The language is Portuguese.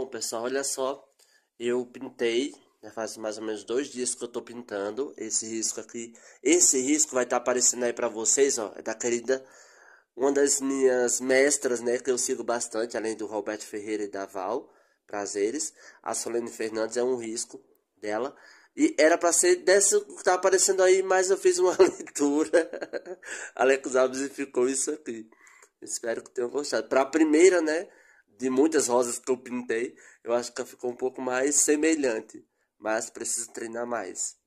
bom, pessoal? Olha só, eu pintei, já faz mais ou menos dois dias que eu tô pintando esse risco aqui. Esse risco vai estar tá aparecendo aí pra vocês, ó, é da querida, uma das minhas mestras, né, que eu sigo bastante, além do Roberto Ferreira e da Val, prazeres. A Solene Fernandes é um risco dela. E era para ser dessa que tá aparecendo aí, mas eu fiz uma leitura. Alex Alves ficou isso aqui. Espero que tenham gostado. Para a primeira, né? de muitas rosas que eu pintei, eu acho que ficou um pouco mais semelhante, mas preciso treinar mais.